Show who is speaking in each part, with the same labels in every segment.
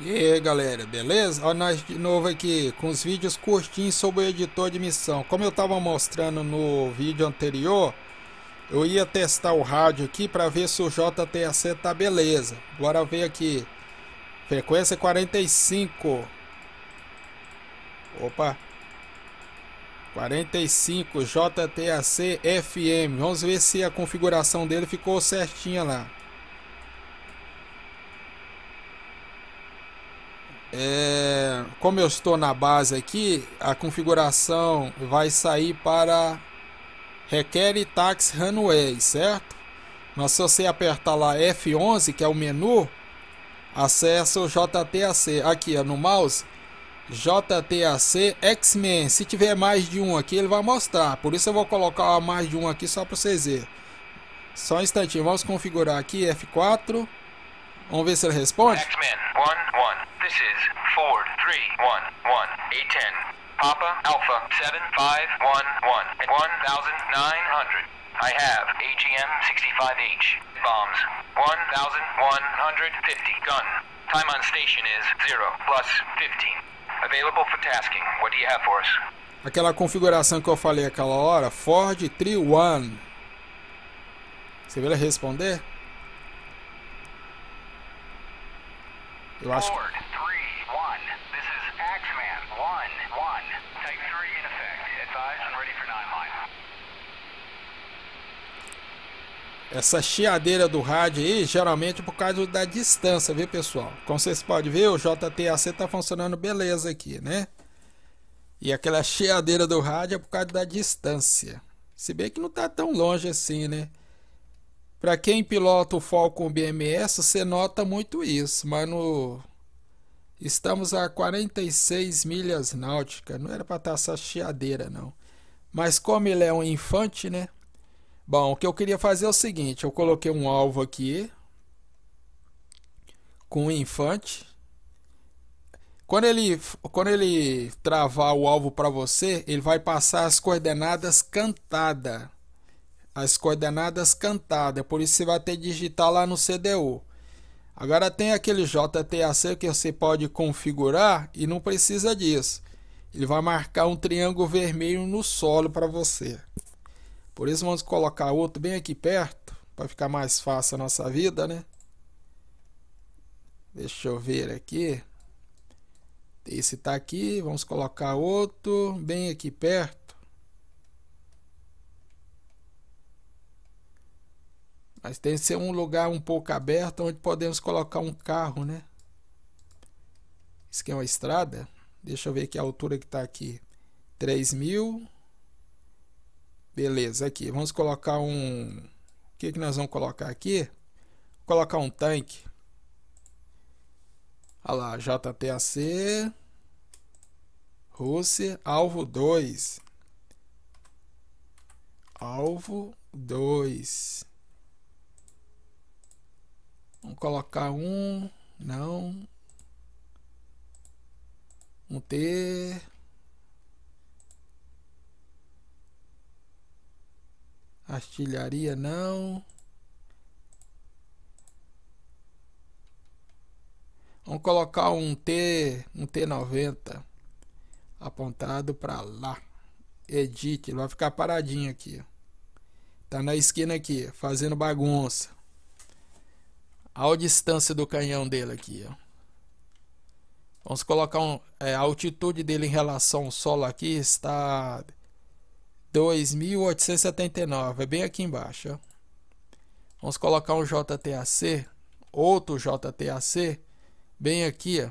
Speaker 1: E aí galera, beleza? Olha nós de novo aqui com os vídeos curtinhos sobre o editor de missão Como eu estava mostrando no vídeo anterior Eu ia testar o rádio aqui para ver se o JTC tá beleza Bora ver aqui Frequência 45 Opa 45 JTAC FM Vamos ver se a configuração dele ficou certinha lá É, como eu estou na base aqui, a configuração vai sair para requer tax runway, certo? Mas se você apertar lá F11, que é o menu, acessa o JTAC. Aqui ó, no mouse, JTAC X-Men. Se tiver mais de um aqui, ele vai mostrar. Por isso eu vou colocar mais de um aqui só para vocês verem. Só um instantinho, vamos configurar aqui F4. Vamos ver se ele responde. X-Men, 1, 1. This is Ford 311 A10. Papa Alpha 7511 1900. I have AGM 65H. Bombs 1150 gun. Time on station is 0 plus 15. Available for tasking. What do you have for us? Aquela configuração que eu falei aquela hora, Ford 3-1. Você vai responder? Eu acho que... Essa chiadeira do rádio aí, geralmente por causa da distância, viu pessoal? Como vocês podem ver, o JTAC tá funcionando beleza aqui, né? E aquela chiadeira do rádio é por causa da distância. Se bem que não tá tão longe assim, né? Para quem pilota o Falcon BMS, você nota muito isso, mas no Estamos a 46 milhas náuticas. Não era para estar tá essa chiadeira, não. Mas como ele é um infante, né? Bom, o que eu queria fazer é o seguinte. Eu coloquei um alvo aqui. Com o um infante. Quando ele, quando ele travar o alvo para você, ele vai passar as coordenadas cantadas. As coordenadas cantadas. É por isso você vai ter que digitar lá no CDU. Agora tem aquele JTAC que você pode configurar e não precisa disso. Ele vai marcar um triângulo vermelho no solo para você. Por isso vamos colocar outro bem aqui perto, para ficar mais fácil a nossa vida, né? Deixa eu ver aqui. Esse está aqui, vamos colocar outro bem aqui perto. Mas tem que ser um lugar um pouco aberto onde podemos colocar um carro, né? Isso aqui é uma estrada. Deixa eu ver aqui a altura que está aqui. 3.000. mil. Beleza, aqui. Vamos colocar um... O que, que nós vamos colocar aqui? Vou colocar um tanque. Olha lá, JTAC. Rússia, alvo 2. Alvo 2. Vamos colocar um. Não. Um T. Artilharia não. Vamos colocar um T, um T90 apontado para lá. Edit, vai ficar paradinho aqui. Tá na esquina aqui, fazendo bagunça. Olha a distância do canhão dele aqui, ó. Vamos colocar um, é, a altitude dele em relação ao solo aqui está 2.879, é bem aqui embaixo. Ó. Vamos colocar um JTAC, outro JTAC, bem aqui, ó,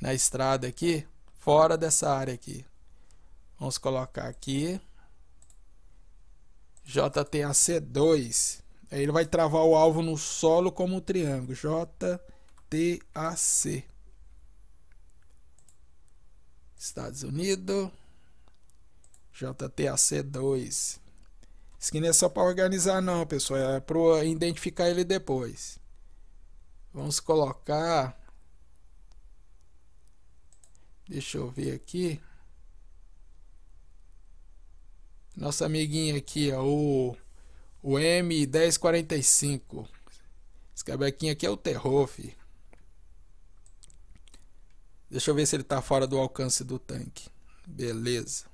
Speaker 1: na estrada aqui, fora dessa área aqui. Vamos colocar aqui, JTAC 2. Aí ele vai travar o alvo no solo como um triângulo. J, T, A, C. Estados Unidos. J C, 2 Isso aqui não é só para organizar não, pessoal. É para identificar ele depois. Vamos colocar... Deixa eu ver aqui. Nosso amiguinho aqui, ó, o o M1045. Esse cabequinho aqui é o terror, Deixa eu ver se ele tá fora do alcance do tanque. Beleza.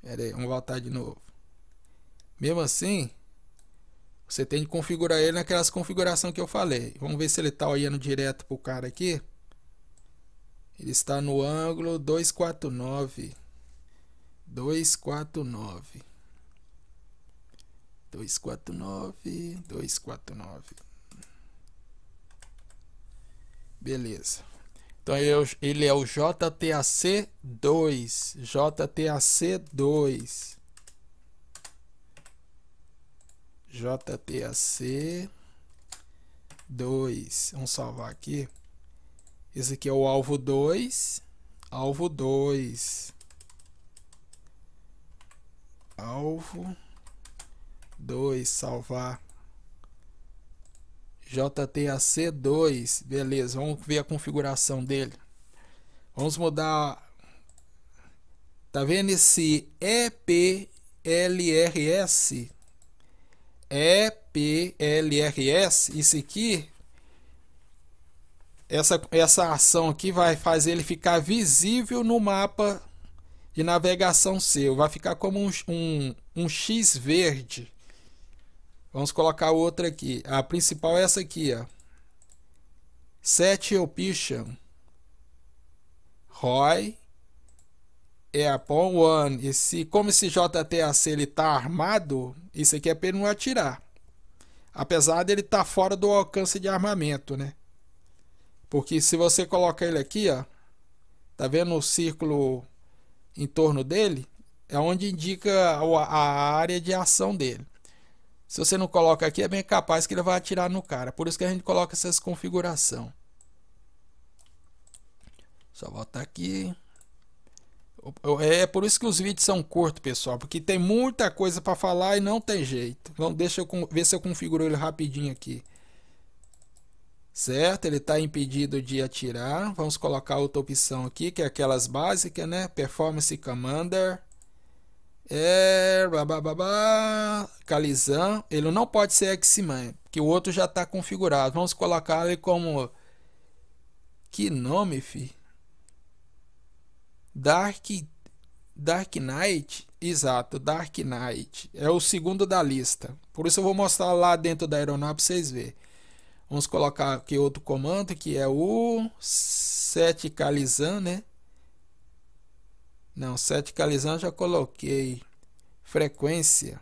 Speaker 1: Pera aí, vamos voltar de novo. Mesmo assim, você tem que configurar ele naquelas configurações que eu falei. Vamos ver se ele tá olhando direto pro cara aqui. Ele está no ângulo 249. 249. 249, 249. Beleza. Então é ele é o JTAC2. JTAC2. JTAC2. Vamos salvar aqui. Esse aqui é o alvo 2. Alvo 2. Alvo 2 2, salvar. JTAC2, beleza, vamos ver a configuração dele. Vamos mudar, tá vendo esse EPLRS? EPLRS, isso aqui, essa, essa ação aqui vai fazer ele ficar visível no mapa de navegação seu, vai ficar como um, um, um X verde Vamos colocar outra aqui. A principal é essa aqui, ó. Set option. Roy é upon one. E se, como esse JTAC ele tá armado, isso aqui é para ele não atirar. Apesar dele estar tá fora do alcance de armamento, né? Porque se você coloca ele aqui, ó, tá vendo o círculo em torno dele? É onde indica a área de ação dele. Se você não coloca aqui, é bem capaz que ele vai atirar no cara. Por isso que a gente coloca essas configuração. Só voltar aqui. É, é por isso que os vídeos são curtos, pessoal. Porque tem muita coisa para falar e não tem jeito. Então deixa eu ver se eu configuro ele rapidinho aqui. Certo? Ele está impedido de atirar. Vamos colocar outra opção aqui, que é aquelas básicas, né? Performance Commander. É... Bababá. Calizan, ele não pode ser X-Man, que o outro já está configurado. Vamos colocar ele como que nome, fi? Dark Dark Knight, exato, Dark Knight. É o segundo da lista. Por isso eu vou mostrar lá dentro da aeronave para vocês verem. Vamos colocar aqui outro comando que é o 7 Calizan, né? Não, 7 Calizan já coloquei. Frequência.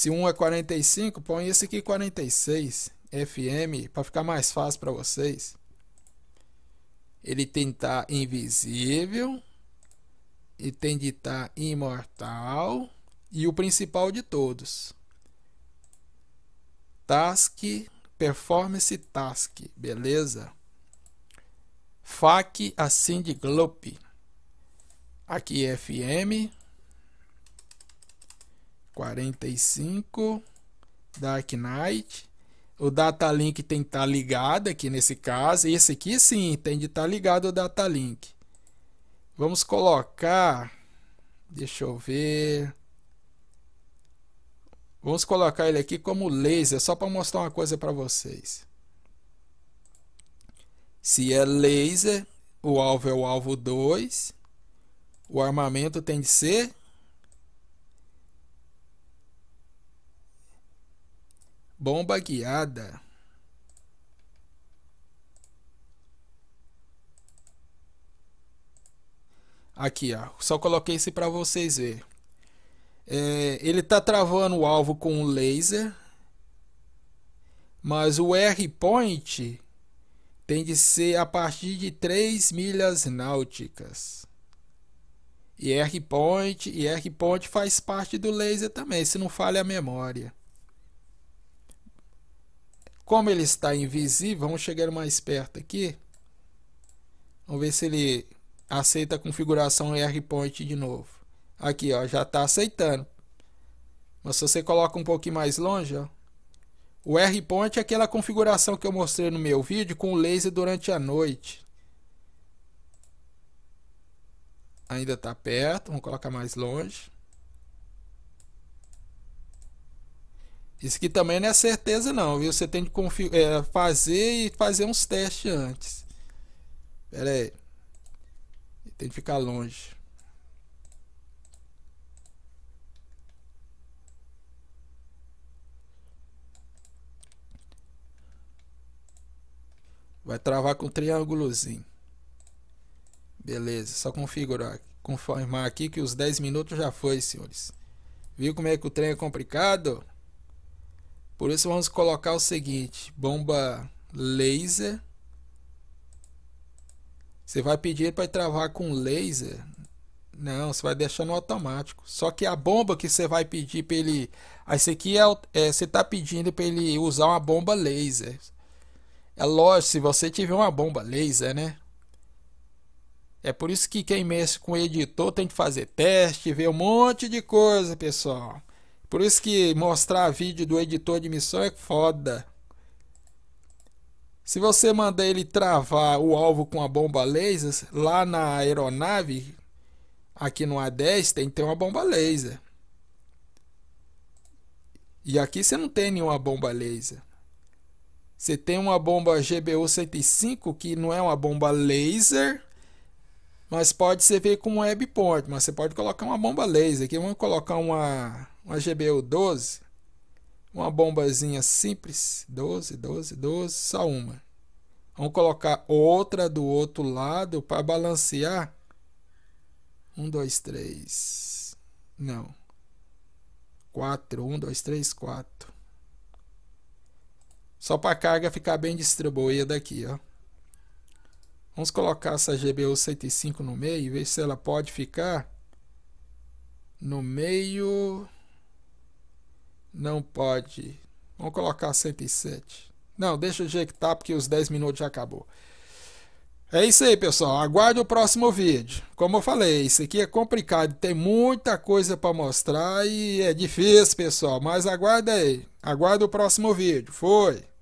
Speaker 1: Se um é 45, põe esse aqui 46 FM para ficar mais fácil para vocês. Ele tem de estar tá invisível e tem de estar tá imortal e o principal de todos. Task Performance Task, beleza? FAC assim de Glope. Aqui é FM 45 Dark Knight. O data link tem que estar tá ligado aqui nesse caso. Esse aqui sim, tem de estar tá ligado o data link. Vamos colocar. Deixa eu ver. Vamos colocar ele aqui como laser, só para mostrar uma coisa para vocês. Se é laser, o alvo é o alvo 2. O armamento tem de ser Bomba guiada. Aqui, ó. Só coloquei esse para vocês verem. É, ele tá travando o alvo com o laser. Mas o R-Point tem de ser a partir de 3 milhas náuticas. E R-Point, e R-Point faz parte do laser também, se não falha a memória. Como ele está invisível, vamos chegar mais perto aqui. Vamos ver se ele aceita a configuração R-Point de novo. Aqui, ó, já está aceitando. Mas se você coloca um pouquinho mais longe, ó, o R-Point é aquela configuração que eu mostrei no meu vídeo com o laser durante a noite. Ainda está perto, vamos colocar mais longe. Isso que também não é certeza não, viu? Você tem que é, fazer e fazer uns testes antes. Pera aí. Tem que ficar longe. Vai travar com um triângulozinho. Beleza, só configurar, confirmar aqui que os 10 minutos já foi, senhores. Viu como é que o trem é complicado? Por isso vamos colocar o seguinte, bomba laser. Você vai pedir para travar com laser? Não, você vai deixar no automático. Só que a bomba que você vai pedir para ele, ah, esse aqui é, é você está pedindo para ele usar uma bomba laser. É lógico, se você tiver uma bomba laser, né? É por isso que quem mexe com o editor tem que fazer teste, ver um monte de coisa, pessoal. Por isso que mostrar vídeo do editor de missão é foda. Se você mandar ele travar o alvo com a bomba laser, lá na aeronave, aqui no A10, tem que ter uma bomba laser. E aqui você não tem nenhuma bomba laser. Você tem uma bomba GBU-105 que não é uma bomba laser, mas pode ser feito com web Mas você pode colocar uma bomba laser. Aqui vamos colocar uma uma GBU 12, uma bombazinha simples, 12, 12, 12, só uma. Vamos colocar outra do outro lado para balancear. 1, 2, 3. Não. 4, 1, 2, 3, 4. Só para a carga ficar bem distribuída aqui, ó. Vamos colocar essa GBU 105 no meio e ver se ela pode ficar no meio não pode. Vamos colocar 107. Não, deixa eu jeito porque os 10 minutos já acabou. É isso aí, pessoal. Aguarde o próximo vídeo. Como eu falei, isso aqui é complicado. Tem muita coisa para mostrar e é difícil, pessoal. Mas aguarde aí. Aguarde o próximo vídeo. Foi!